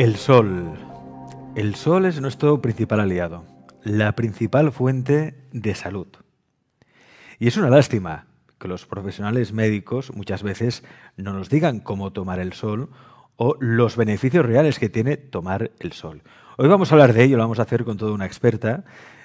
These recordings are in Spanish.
El Sol. El Sol es nuestro principal aliado, la principal fuente de salud. Y es una lástima que los profesionales médicos muchas veces no nos digan cómo tomar el sol o los beneficios reales que tiene tomar el sol. Hoy vamos a hablar de ello, lo vamos a hacer con toda una experta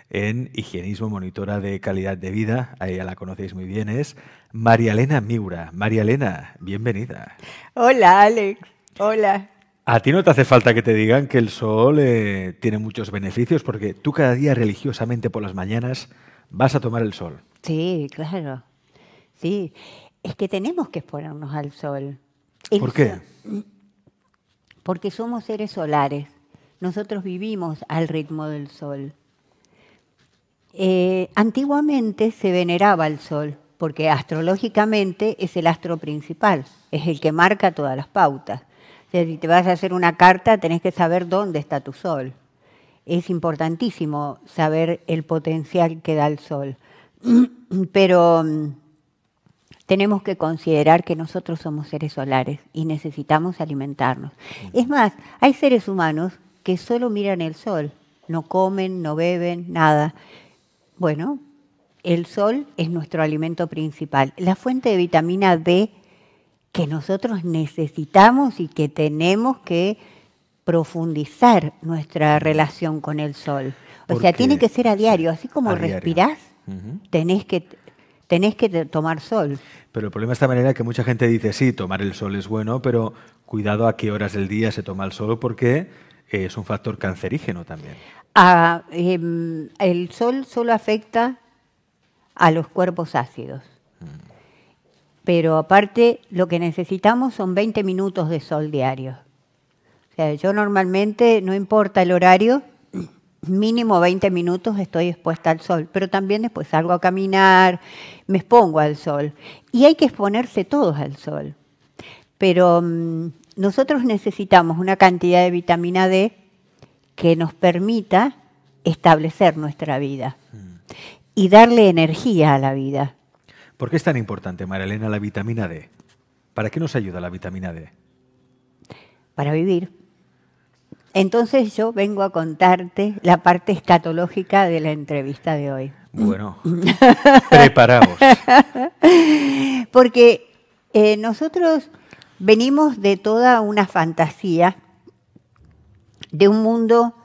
en higienismo, monitora de calidad de vida, Ahí ella la conocéis muy bien, es María Elena Miura. María Elena, bienvenida. Hola, Alex. Hola. A ti no te hace falta que te digan que el sol eh, tiene muchos beneficios porque tú cada día religiosamente por las mañanas vas a tomar el sol. Sí, claro. Sí, es que tenemos que exponernos al sol. ¿Por qué? porque somos seres solares. Nosotros vivimos al ritmo del sol. Eh, antiguamente se veneraba al sol porque astrológicamente es el astro principal, es el que marca todas las pautas si te vas a hacer una carta, tenés que saber dónde está tu sol. Es importantísimo saber el potencial que da el sol. Pero mm, tenemos que considerar que nosotros somos seres solares y necesitamos alimentarnos. Es más, hay seres humanos que solo miran el sol, no comen, no beben, nada. Bueno, el sol es nuestro alimento principal, la fuente de vitamina D que nosotros necesitamos y que tenemos que profundizar nuestra relación con el sol. O sea, tiene que ser a diario, así como respirás, tenés que tenés que tomar sol. Pero el problema de esta manera que mucha gente dice, sí, tomar el sol es bueno, pero cuidado a qué horas del día se toma el sol porque eh, es un factor cancerígeno también. Ah, em, el sol solo afecta a los cuerpos ácidos. Mm pero aparte lo que necesitamos son 20 minutos de sol diario. O sea, yo normalmente, no importa el horario, mínimo 20 minutos estoy expuesta al sol, pero también después salgo a caminar, me expongo al sol. Y hay que exponerse todos al sol. Pero mm, nosotros necesitamos una cantidad de vitamina D que nos permita establecer nuestra vida mm. y darle energía a la vida. ¿Por qué es tan importante, María la vitamina D? ¿Para qué nos ayuda la vitamina D? Para vivir. Entonces yo vengo a contarte la parte escatológica de la entrevista de hoy. Bueno, preparaos. Porque eh, nosotros venimos de toda una fantasía, de un mundo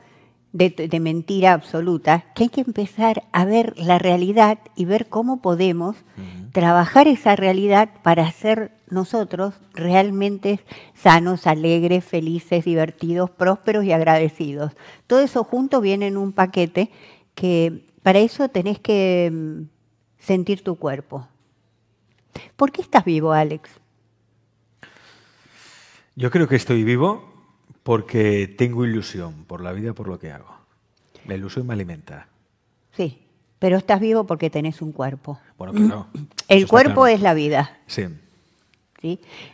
de, mentira absoluta, que hay que empezar a ver la realidad y ver cómo podemos trabajar esa realidad para ser nosotros realmente sanos, alegres, felices, divertidos, prósperos y agradecidos. Todo eso junto viene en un paquete que para eso tenés que mm, sentir tu cuerpo. ¿Por qué estás vivo, Alex? Yo creo que estoy vivo porque tengo ilusión por la vida, por lo que hago. La ilusión me alimenta. Sí, pero estás vivo porque tenés un cuerpo. Bueno, El cuerpo es la vida. Sí.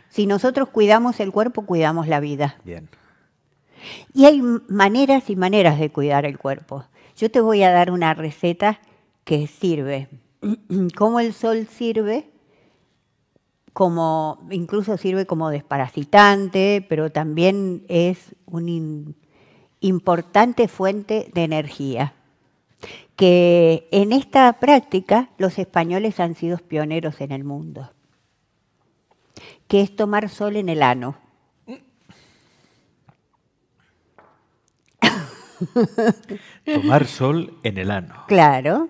Si nosotros cuidamos el cuerpo, cuidamos la vida. Bien. Y hay maneras y maneras de cuidar el cuerpo. Yo te voy a dar una receta que sirve. Como el sol sirve, como incluso sirve como desparasitante, pero también es una importante fuente de energía que en esta práctica los españoles han sido pioneros en el mundo, que es tomar sol en el ano. Tomar sol en el ano. Claro.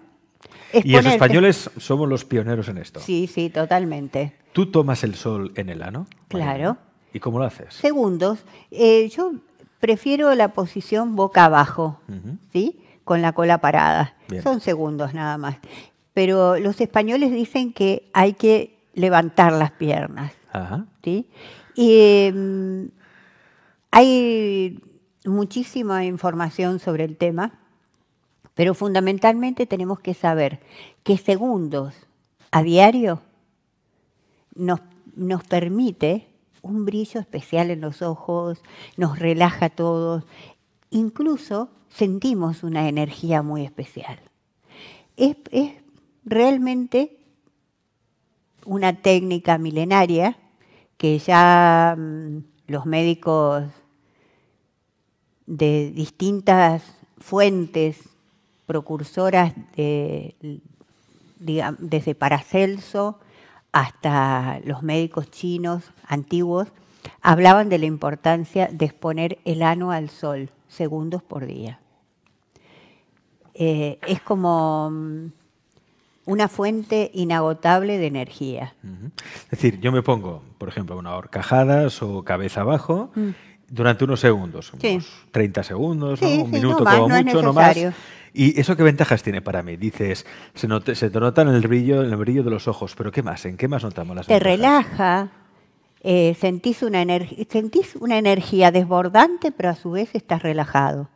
y los españoles somos los pioneros en esto. Sí, sí, totalmente. ¿Tú tomas el sol en el ano? Claro. ¿Y cómo lo haces? Segundos. Eh, yo prefiero la posición boca abajo, ¿sí? con la cola parada. Son segundos nada más. Pero los españoles dicen que hay que levantar las piernas. Ajá. Y, em, hay muchísima información sobre el tema, pero fundamentalmente tenemos que saber que segundos a diario nos, nos permite un brillo especial en los ojos, nos relaja a todos, incluso sentimos una energía muy especial. Es, realmente una técnica milenaria que ya mm, los médicos de distintas fuentes precursoras de, desde Paracelso hasta los médicos chinos antiguos, hablaban de la importancia de exponer el ano al sol segundos por día. Eh, es como mm, una fuente inagotable de energía. Es decir, yo me pongo, por ejemplo, una horcajadas o cabeza abajo mm. durante unos segundos, unos 30 segundos, o un minuto como mucho, no más. ¿Y eso qué ventajas tiene para mí? Dices, se, te nota en el brillo, el brillo de los ojos, pero ¿qué más? ¿En qué más notamos las te ventajas? Te relaja, eh, sentís, una energía desbordante, pero a su vez estás relajado.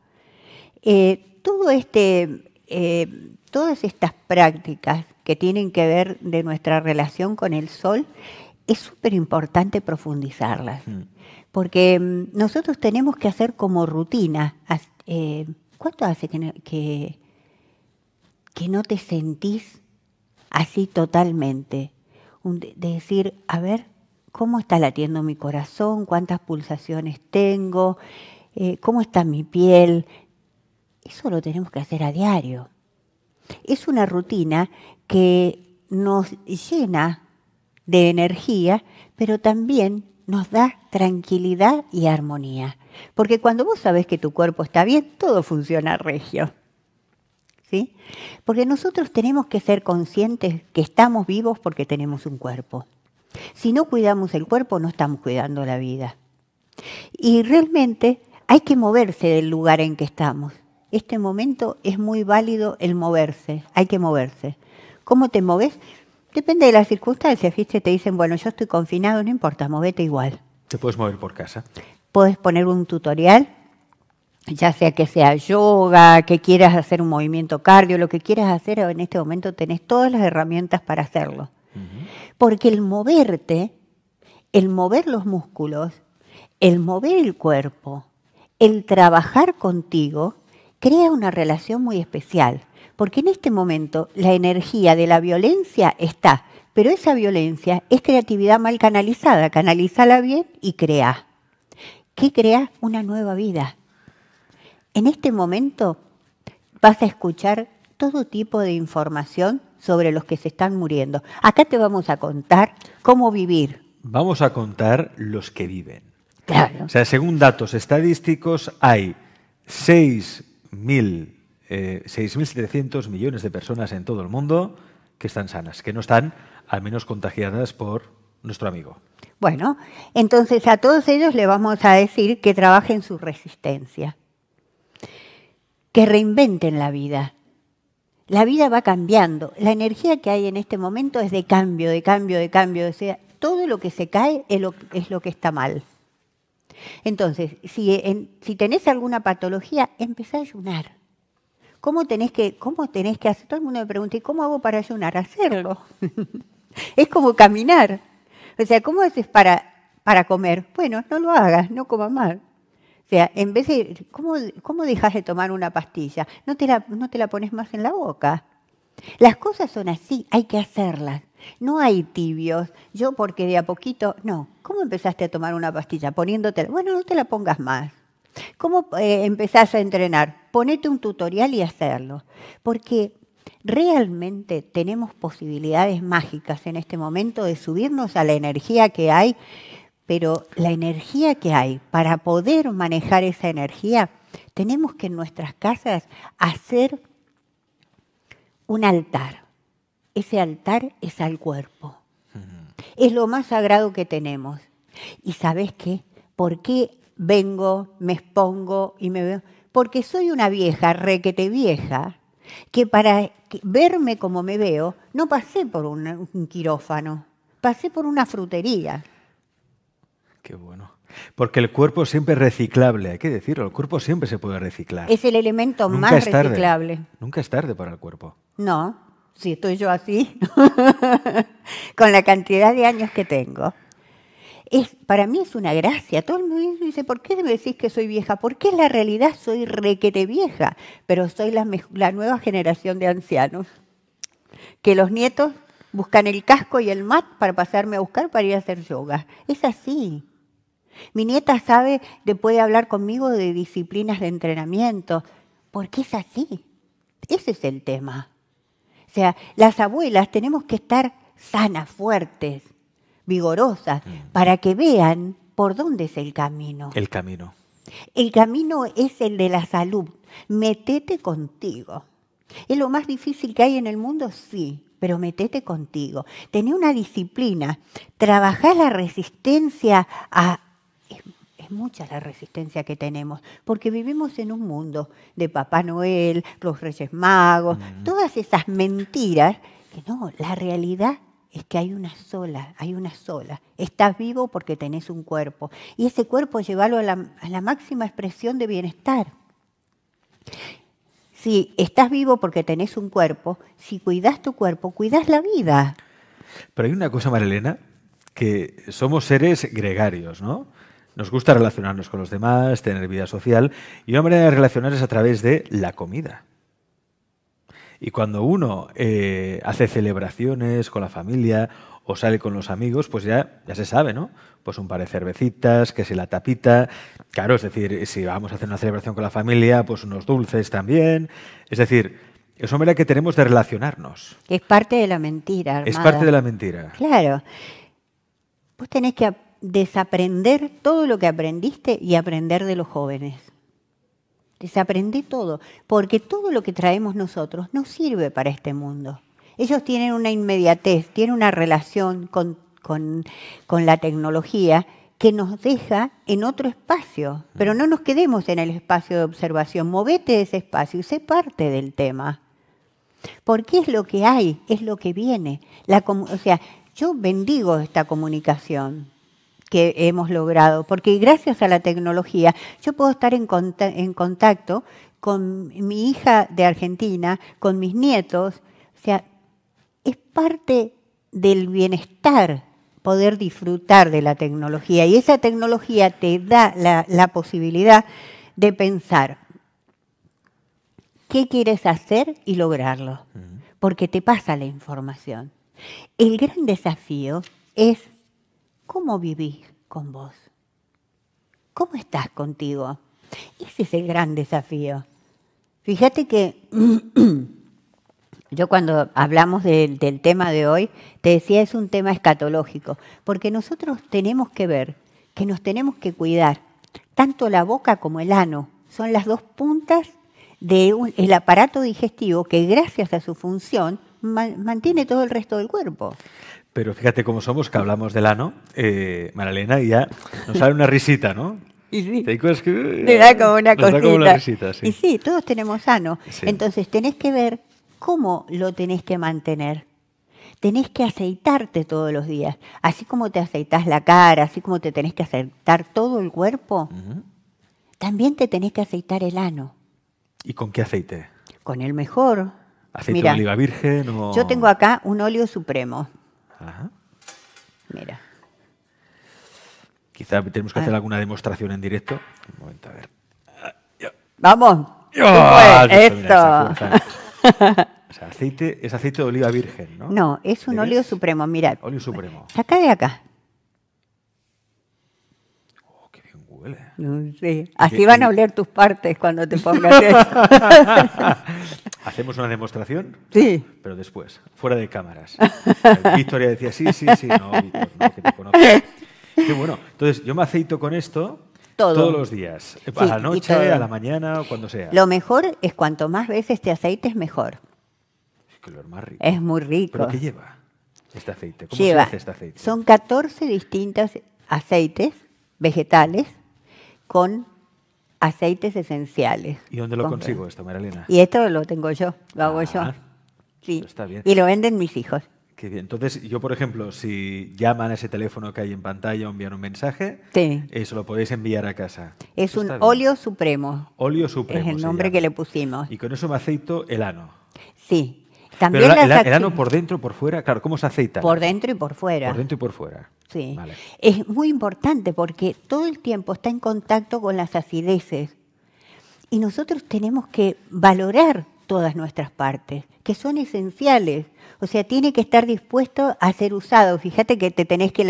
Eh, todo este, eh, todas estas prácticas que tienen que ver de nuestra relación con el sol, es súper importante profundizarlas, mm. porque mm, nosotros tenemos que hacer como rutina. ¿Cuánto hace que no, que, no te sentís así totalmente? de decir, a ver, cómo está latiendo mi corazón, cuántas pulsaciones tengo, eh, cómo está mi piel. Eso lo tenemos que hacer a diario. Es una rutina que nos llena de energía, pero también nos da tranquilidad y armonía. Porque cuando vos sabes que tu cuerpo está bien, todo funciona regio. ¿Sí? Porque nosotros tenemos que ser conscientes que estamos vivos porque tenemos un cuerpo. Si no cuidamos el cuerpo, no estamos cuidando la vida. Y realmente hay que moverse del lugar en que estamos. Este momento es muy válido el moverse, hay que moverse. ¿Cómo te mueves? Depende de las circunstancias, ¿viste? Te dicen, bueno, yo estoy confinado, no importa, movete igual. Te puedes mover por casa. Puedes poner un tutorial, ya sea que sea yoga, que quieras hacer un movimiento cardio, lo que quieras hacer en este momento, tenés todas las herramientas para hacerlo. Porque el moverte, el mover los músculos, el mover el cuerpo, el trabajar contigo, crea una relación muy especial. Porque en este momento la energía de la violencia está, pero esa violencia es creatividad mal canalizada. Canalízala bien y crea. ¿Qué crea? Una nueva vida. En este momento vas a escuchar todo tipo de información sobre los que se están muriendo. Acá te vamos a contar cómo vivir. Vamos a contar los que viven. Claro. O sea, según datos estadísticos, hay 6.000, 6.700 eh, millones de personas en todo el mundo que están sanas, que no están al menos contagiadas por nuestro amigo. Bueno, entonces a todos ellos le vamos a decir que trabajen su resistencia, que reinventen la vida, la vida va cambiando. La energía que hay en este momento es de cambio, de cambio, de cambio. O sea, todo lo que se cae es lo, que está mal. Entonces, si, tenés alguna patología, empezá a ayunar. ¿Cómo tenés que, cómo tenés que hacer? Todo el mundo me pregunta, ¿y cómo hago para ayunar? Hacerlo. es como caminar. O sea, ¿cómo haces para, para comer? Bueno, no lo hagas, no comas mal. O sea, en vez de, ¿cómo, cómo dejas de tomar una pastilla? No te, la, no te la pones más en la boca. Las cosas son así, hay que hacerlas. No hay tibios. Yo porque de a poquito, no. ¿Cómo empezaste a tomar una pastilla? Poniéndote, Bueno, no te la pongas más. ¿Cómo eh, empezás a entrenar? Ponete un tutorial y hacerlo. Porque realmente tenemos posibilidades mágicas en este momento de subirnos a la energía que hay pero la energía que hay, para poder manejar esa energía, tenemos que en nuestras casas hacer un altar. Ese altar es al cuerpo. Es lo más sagrado que tenemos. ¿Y sabes qué? ¿Por qué vengo, me expongo y me veo? Porque soy una vieja, requete vieja, que para verme como me veo, no pasé por un quirófano, pasé por una frutería. Qué bueno. Porque el cuerpo siempre es reciclable, hay que decirlo, el cuerpo siempre se puede reciclar. Es el elemento más reciclable. Nunca es tarde para el cuerpo. No, si estoy yo así, con la cantidad de años que tengo. Es, para mí es una gracia. Todo el mundo dice, ¿por qué me decís que soy vieja? Porque en la realidad soy requete vieja, pero soy la nueva generación de ancianos. Que los nietos buscan el casco y el mat para pasarme a buscar para ir a hacer yoga. Es así. Mi nieta sabe, te puede hablar conmigo de disciplinas de entrenamiento, porque es así. Ese es el tema. O sea, las abuelas tenemos que estar sanas, fuertes, vigorosas, para que vean por dónde es el camino. El camino. El camino es el de la salud. Metete contigo. ¿Es lo más difícil que hay en el mundo? Sí, pero metete contigo. Tené una disciplina. Trabajar la resistencia a, mucha la resistencia que tenemos, porque vivimos en un mundo de Papá Noel, los Reyes Magos, mm. todas esas mentiras, que no, la realidad es que hay una sola, hay una sola. Estás vivo porque tenés un cuerpo. Y ese cuerpo llevarlo a la, a la máxima expresión de bienestar. Si estás vivo porque tenés un cuerpo, si cuidas tu cuerpo, cuidas la vida. Pero hay una cosa, Marilena, que somos seres gregarios, ¿no? Nos gusta relacionarnos con los demás, tener vida social, y una manera de relacionar es a través de la comida. Y cuando uno eh, hace celebraciones con la familia o sale con los amigos, pues ya, ya se sabe, ¿no? Pues un par de cervecitas, que se la tapita, claro, es decir, si vamos a hacer una celebración con la familia, pues unos dulces también. Es decir, es una manera que tenemos de relacionarnos. Es parte de la mentira. Armada. Es parte de la mentira. Claro. Vos tenés que desaprender todo lo que aprendiste y aprender de los jóvenes. Desaprendí todo, porque todo lo que traemos nosotros no sirve para este mundo. Ellos tienen una inmediatez, tienen una relación con, la tecnología que nos deja en otro espacio, pero no nos quedemos en el espacio de observación, movete de ese espacio y sé parte del tema. Porque es lo que hay, es lo que viene. o sea, yo bendigo esta comunicación, que hemos logrado, porque gracias a la tecnología yo puedo estar en, contacto con mi hija de Argentina, con mis nietos, o sea, es parte del bienestar poder disfrutar de la tecnología y esa tecnología te da la posibilidad de pensar qué quieres hacer y lograrlo, porque te pasa la información. El gran desafío es ¿Cómo vivís con vos? ¿Cómo estás contigo? Ese es el gran desafío. Fíjate que yo cuando hablamos del tema de hoy, te decía es un tema escatológico, porque nosotros tenemos que ver que nos tenemos que cuidar, tanto la boca como el ano, son las dos puntas del aparato digestivo que gracias a su función mantiene todo el resto del cuerpo. Pero fíjate cómo somos, que hablamos del ano, eh, Maralena, y ya nos sale una risita, ¿no? Y sí. Te da como una cosita. sí. Y sí, todos tenemos ano. Entonces tenés que ver cómo lo tenés que mantener. Tenés que aceitarte todos los días. Así como te aceitas la cara, así como te tenés que aceitar todo el cuerpo, también te tenés que aceitar el ano. ¿Y con qué aceite? Con el mejor. ¿Aceite de oliva virgen? Yo tengo acá un óleo supremo. Ajá. Mira. Quizá tenemos que hacer alguna demostración en directo. Vamos. ¡Ah! Esto. o sea, aceite, es aceite de oliva virgen, ¿no? No, es un óleo supremo, mirad. Óleo supremo. Saca de acá. huele. Sí, así van a oler tus partes cuando te pongas eso. ¿Hacemos una demostración? Sí. Pero después, fuera de cámaras. Victoria decía, sí, sí, sí, no, no, que te conozco. Qué bueno. Entonces, yo me aceito con esto todos los días. a la noche, a la mañana, o cuando sea. Lo mejor es cuanto más veces te aceites, mejor. Es que lo es más rico. Es muy rico. ¿Pero qué lleva este aceite? ¿Cómo se hace este aceite? Son 14 distintos aceites vegetales con aceites esenciales. ¿Y dónde lo consigo esto, Marilena? Y esto lo tengo yo, lo hago yo. Ah, sí. Y lo venden mis hijos. Qué bien. Entonces, yo, por ejemplo, si llaman a ese teléfono que hay en pantalla o envían un mensaje, eso lo podéis enviar a casa. Es un óleo supremo. Óleo supremo. Es el nombre que le pusimos. Y con eso me aceito el ano. Sí, también el ano por dentro, por fuera, claro, ¿cómo se aceita? Por dentro y por fuera. Por dentro y por fuera. Sí. Es muy importante porque todo el tiempo está en contacto con las acideces. Y nosotros tenemos que valorar todas nuestras partes, que son esenciales. O sea, tiene que estar dispuesto a ser usado. Fíjate que te tenés que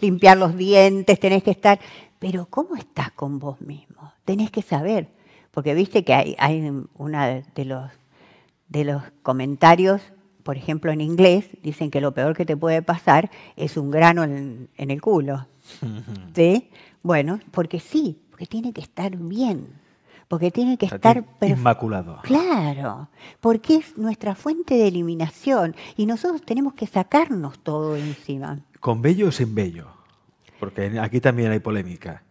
limpiar los dientes, tenés que estar... Pero ¿cómo estás con vos mismo? Tenés que saber. Porque viste que hay, hay una de los de los comentarios, por ejemplo en inglés, dicen que lo peor que te puede pasar es un grano en, el culo. Bueno, porque sí, porque tiene que estar bien, porque tiene que estar inmaculado. Claro, porque es nuestra fuente de eliminación y nosotros tenemos que sacarnos todo encima. Con bello o sin bello, porque aquí también hay polémica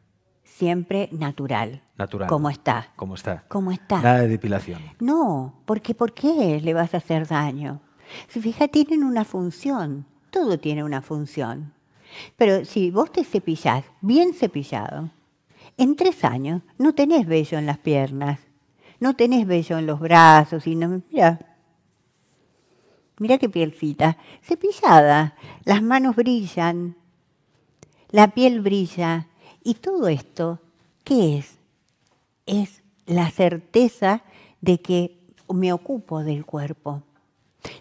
siempre natural. Natural. ¿Cómo está? Como está? como está? Nada de depilación. No, porque ¿por qué le vas a hacer daño? Si fija, tienen una función. Todo tiene una función. Pero si vos te cepillás, bien cepillado, en tres años no tenés vello en las piernas, no tenés vello en los brazos, y no, mira, mira qué pielcita, cepillada, las manos brillan, la piel brilla, y todo esto, ¿qué es? Es la certeza de que me ocupo del cuerpo.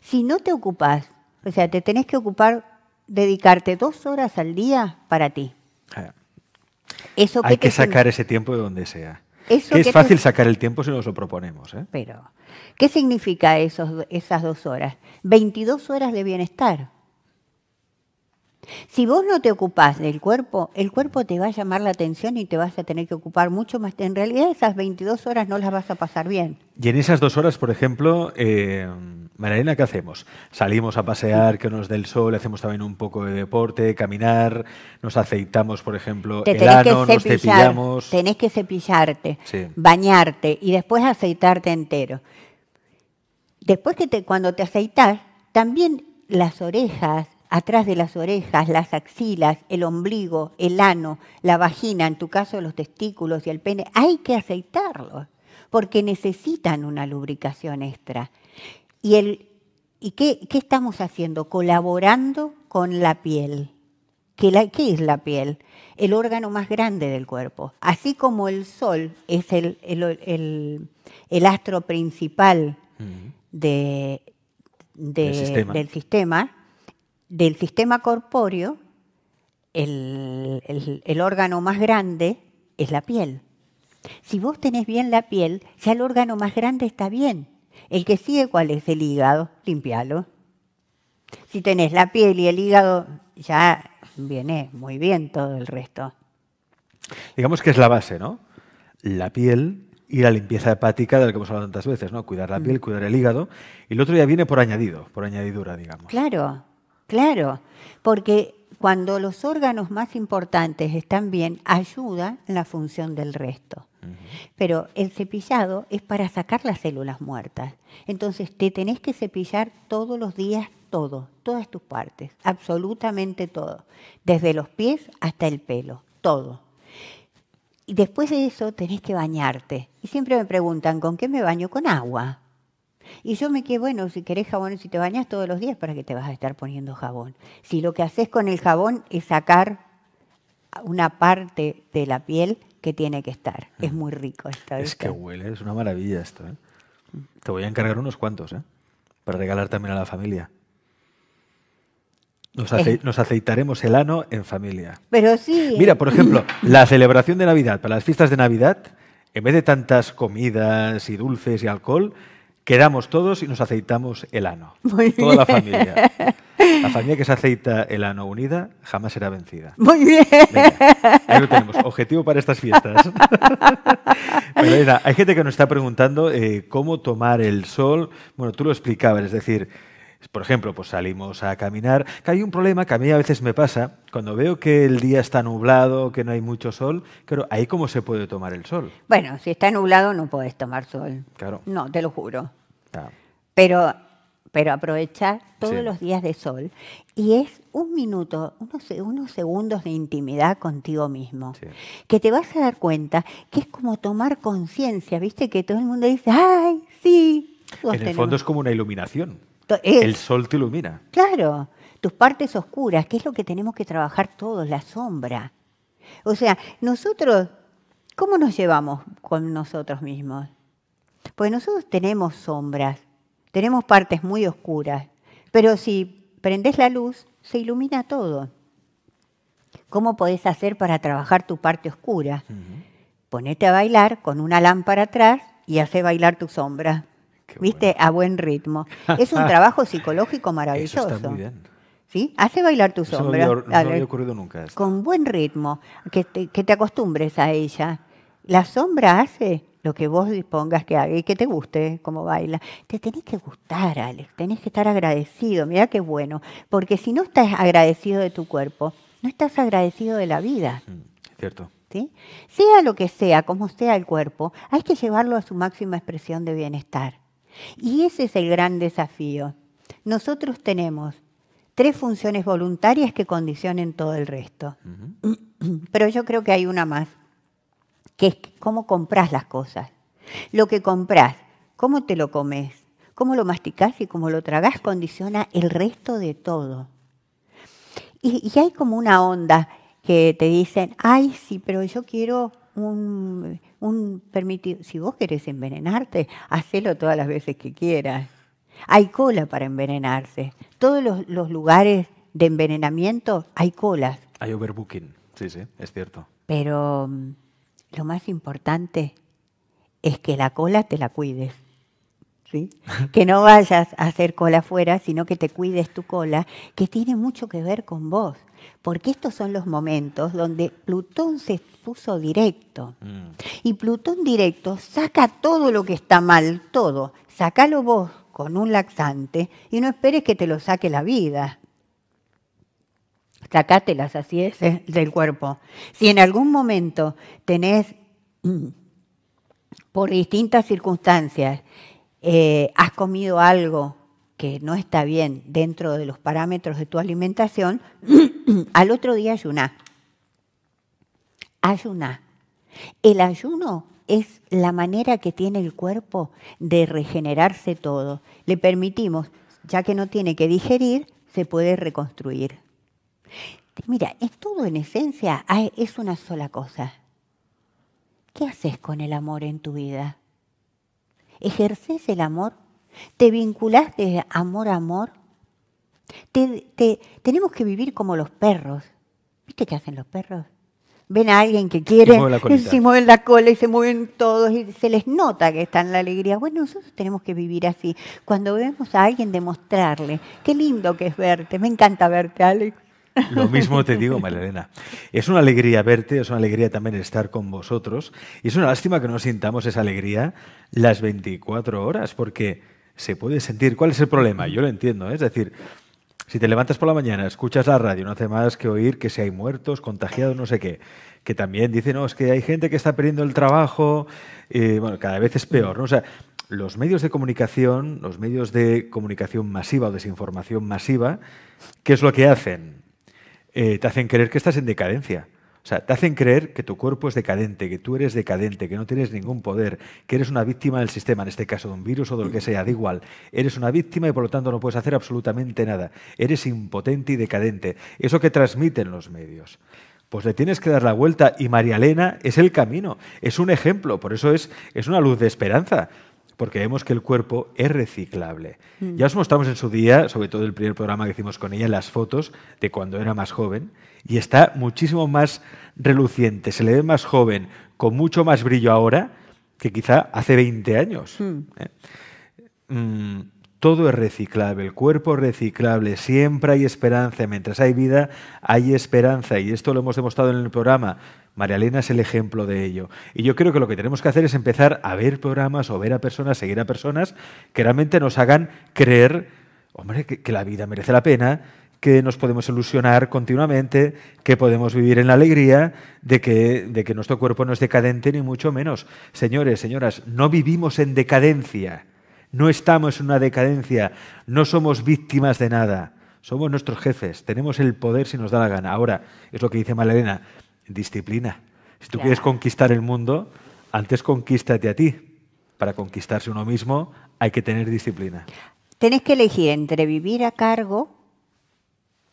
Si no te ocupas, o sea, te tenés que ocupar, dedicarte dos horas al día para ti. Ah. hay que, sacar ese tiempo de donde sea. es fácil sacar el tiempo si nos lo proponemos. ¿eh? Pero, ¿qué significa esas dos horas? 22 horas de bienestar. Si vos no te ocupás del cuerpo, el cuerpo te va a llamar la atención y te vas a tener que ocupar mucho más. En realidad esas 22 horas no las vas a pasar bien. Y en esas dos horas, por ejemplo, eh, Marina, ¿qué hacemos? Salimos a pasear, que nos dé el sol, hacemos también un poco de deporte, caminar, nos aceitamos, por ejemplo, el ano, nos cepillamos. Tenés que cepillarte, bañarte y después aceitarte entero. Después que te, cuando te aceitas, también las orejas, atrás de las orejas, las axilas, el ombligo, el ano, la vagina, en tu caso los testículos y el pene, hay que aceitarlos porque necesitan una lubricación extra. ¿Y, el, y qué, estamos haciendo? Colaborando con la piel. ¿Qué, la, es la piel? El órgano más grande del cuerpo. Así como el sol es el, astro principal de, del sistema del sistema corpóreo, el, órgano más grande es la piel. Si vos tenés bien la piel, ya el órgano más grande está bien. El que sigue, ¿cuál es? El hígado, limpialo. Si tenés la piel y el hígado, ya viene muy bien todo el resto. Digamos que es la base, ¿no? La piel y la limpieza hepática de la que hemos hablado tantas veces, ¿no? Cuidar la mm. piel, cuidar el hígado. Y el otro ya viene por añadido, por añadidura, digamos. Claro, Claro, porque cuando los órganos más importantes están bien, ayuda la función del resto. Pero el cepillado es para sacar las células muertas. Entonces te tenés que cepillar todos los días todo, todas tus partes, absolutamente todo, desde los pies hasta el pelo, todo. Y después de eso tenés que bañarte. Y siempre me preguntan, ¿con qué me baño? Con agua. Y yo me quedé, bueno, si querés jabón, si te bañas todos los días, ¿para qué te vas a estar poniendo jabón? Si lo que haces con el jabón es sacar una parte de la piel que tiene que estar. Es mm. muy rico esto. Es que huele, es una maravilla esto. ¿eh? Mm. Te voy a encargar unos cuantos, ¿eh? Para regalar también a la familia. nos, eh. aceitaremos el ano en familia. Pero sí. ¿eh? Mira, por ejemplo, la celebración de Navidad, para las fiestas de Navidad, en vez de tantas comidas y dulces y alcohol, Quedamos todos y nos aceitamos el ano. Toda la familia. La familia que se aceita el ano unida jamás será vencida. Muy bien. ahí lo tenemos. Objetivo para estas fiestas. Pero mira, hay gente que nos está preguntando eh, cómo tomar el sol. Bueno, tú lo explicabas, es decir, por ejemplo, pues salimos a caminar, que hay un problema que a mí a veces me pasa, cuando veo que el día está nublado, que no hay mucho sol, claro, ¿ahí cómo se puede tomar el sol? Bueno, si está nublado no puedes tomar sol. Claro. No, te lo juro. Ah. Pero, pero aprovechar todos los días de sol y es un minuto, unos, segundos de intimidad contigo mismo, que te vas a dar cuenta que es como tomar conciencia, viste que todo el mundo dice, ay, sí. En el fondo es como una iluminación el sol te ilumina. Claro, tus partes oscuras, que es lo que tenemos que trabajar todos, la sombra. O sea, nosotros, ¿cómo nos llevamos con nosotros mismos? Pues nosotros tenemos sombras, tenemos partes muy oscuras, pero si prendes la luz, se ilumina todo. ¿Cómo podés hacer para trabajar tu parte oscura? Ponete a bailar con una lámpara atrás y hace bailar tu sombra. ¿Viste? A buen ritmo. Es un trabajo psicológico maravilloso. muy bien. ¿Sí? Hace bailar tu sombra. No, me ocurrido nunca. Con buen ritmo, que te, que te acostumbres a ella. La sombra hace lo que vos dispongas que haga y que te guste como baila. Te tenés que gustar, Alex, tenés que estar agradecido, mira qué bueno, porque si no estás agradecido de tu cuerpo, no estás agradecido de la vida. Mm, cierto. ¿Sí? Sea lo que sea, como sea el cuerpo, hay que llevarlo a su máxima expresión de bienestar. Y ese es el gran desafío. Nosotros tenemos tres funciones voluntarias que condicionen todo el resto. Pero yo creo que hay una más, que es cómo compras las cosas. Lo que compras, cómo te lo comes, cómo lo masticas y cómo lo tragás condiciona el resto de todo. Y, y hay como una onda que te dicen, ay, sí, pero yo quiero un, un permitido. Si vos querés envenenarte, hacelo todas las veces que quieras. Hay cola para envenenarse. Todos los, lugares de envenenamiento hay colas. Hay overbooking, sí, sí, es cierto. Pero mm, lo más importante es que la cola te la cuides. ¿Sí? que no vayas a hacer cola afuera, sino que te cuides tu cola, que tiene mucho que ver con vos porque estos son los momentos donde Plutón se puso directo. Mm. Y Plutón directo saca todo lo que está mal, todo. Sácalo vos con un laxante y no esperes que te lo saque la vida. Sacátelas así es eh, del cuerpo. Si en algún momento tenés, mm, por distintas circunstancias, eh, has comido algo que no está bien dentro de los parámetros de tu alimentación, al otro día ayuná. Ayuná. El ayuno es la manera que tiene el cuerpo de regenerarse todo. Le permitimos, ya que no tiene que digerir, se puede reconstruir. Mira, es todo en esencia, es una sola cosa. ¿Qué haces con el amor en tu vida? ¿Ejerces el amor? ¿Te vinculas de amor a amor? tenemos que vivir como los perros. ¿Viste qué hacen los perros? Ven a alguien que quiere, se mueven la cola y se mueven todos y se les nota que están en la alegría. Bueno, nosotros tenemos que vivir así. Cuando vemos a alguien, demostrarle, qué lindo que es verte, me encanta verte, Alex. Lo mismo te digo, Marilena. Es una alegría verte, es una alegría también estar con vosotros. Y es una lástima que no sintamos esa alegría las 24 horas, porque se puede sentir. ¿Cuál es el problema? Yo lo entiendo. ¿eh? Es decir, si te levantas por la mañana, escuchas la radio, no hace más que oír que si hay muertos, contagiados, no sé qué. Que también dicen, no, es que hay gente que está perdiendo el trabajo, bueno, cada vez es peor, O sea, los medios de comunicación, los medios de comunicación masiva o desinformación masiva, ¿qué es lo que hacen? Eh, te hacen creer que estás en decadencia. O sea, te hacen creer que tu cuerpo es decadente, que tú eres decadente, que no tienes ningún poder, que eres una víctima del sistema, en este caso de un virus o de lo que sea, da igual. Eres una víctima y por lo tanto no puedes hacer absolutamente nada. Eres impotente y decadente. Eso que transmiten los medios. Pues le tienes que dar la vuelta y María Elena es el camino, es un ejemplo, por eso es, es una luz de esperanza porque vemos que el cuerpo es reciclable. Mm. Ya os mostramos en su día, sobre todo el primer programa que hicimos con ella, las fotos de cuando era más joven, y está muchísimo más reluciente, se le ve más joven, con mucho más brillo ahora que quizá hace 20 años. Mm. ¿eh? Mm, todo es reciclable, el cuerpo es reciclable, siempre hay esperanza, mientras hay vida hay esperanza, y esto lo hemos demostrado en el programa María Elena es el ejemplo de ello. Y yo creo que lo que tenemos que hacer es empezar a ver programas o ver a personas, seguir a personas que realmente nos hagan creer, hombre, que, la vida merece la pena, que nos podemos ilusionar continuamente, que podemos vivir en la alegría, de que, de que nuestro cuerpo no es decadente ni mucho menos. Señores, señoras, no vivimos en decadencia, no estamos en una decadencia, no somos víctimas de nada. Somos nuestros jefes, tenemos el poder si nos da la gana. Ahora, es lo que dice Elena disciplina. Si tú quieres conquistar el mundo, antes conquístate a ti. Para conquistarse uno mismo hay que tener disciplina. Tenés que elegir entre vivir a cargo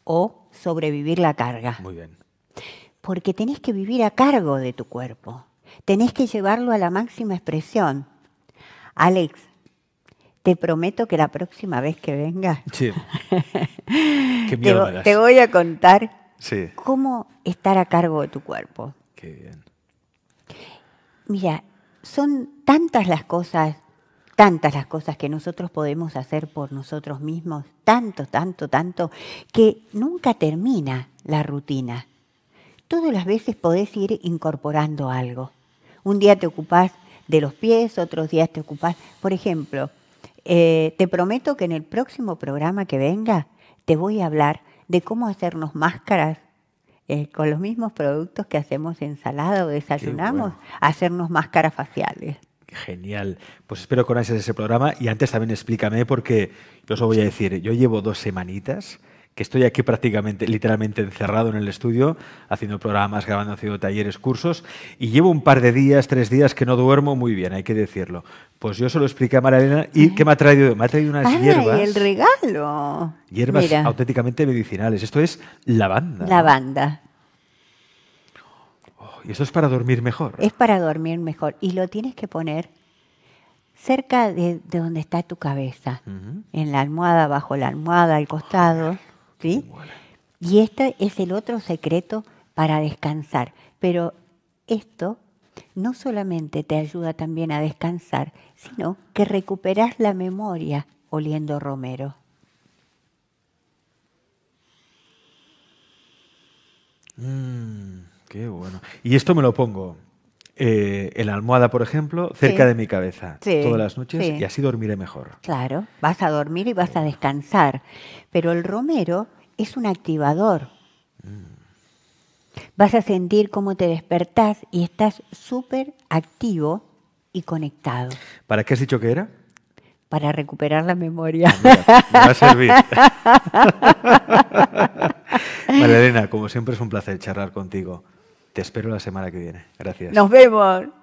o sobrevivir la carga. Muy bien. Porque tenés que vivir a cargo de tu cuerpo. Tenés que llevarlo a la máxima expresión. Alex, te prometo que la próxima vez que vengas, sí. te voy a contar ¿Cómo estar a cargo de tu cuerpo? Qué bien. Mira, son tantas las cosas, tantas las cosas que nosotros podemos hacer por nosotros mismos, tanto, tanto, tanto, que nunca termina la rutina. Todas las veces podés ir incorporando algo. Un día te ocupás de los pies, otros días te ocupás, por ejemplo, eh, te prometo que en el próximo programa que venga te voy a hablar de cómo hacernos máscaras eh, con los mismos productos que hacemos ensalada o desayunamos, hacernos máscaras faciales. Genial. Pues espero que ansias ese programa y antes también explícame porque yo solo voy a decir, yo llevo dos semanitas que estoy aquí prácticamente, literalmente encerrado en el estudio, haciendo programas, grabando, haciendo talleres, cursos, y llevo un par de días, tres días que no duermo muy bien, hay que decirlo. Pues yo se lo expliqué a Marelena, y ¿qué me ha traído? Me ha traído unas Ay, hierbas. el regalo! Hierbas auténticamente medicinales. Esto es lavanda. Lavanda. Oh, y esto es para dormir mejor. Es para dormir mejor. Y lo tienes que poner cerca de, donde está tu cabeza, en la almohada, bajo la almohada, al costado. Y este es el otro secreto para descansar. Pero esto no solamente te ayuda también a descansar, sino que recuperas la memoria oliendo romero. Mmm, qué bueno. Y esto me lo pongo. Eh, en la almohada, por ejemplo, cerca de mi cabeza todas las noches y así dormiré mejor. Claro, vas a dormir y vas a descansar. Pero el romero es un activador. Mm. Vas a sentir cómo te despertás y estás súper activo y conectado. ¿Para qué has dicho que era? Para recuperar la memoria. Ah, me va a servir. María Elena, como siempre es un placer charlar contigo espero la semana que viene. Gracias. Nos vemos.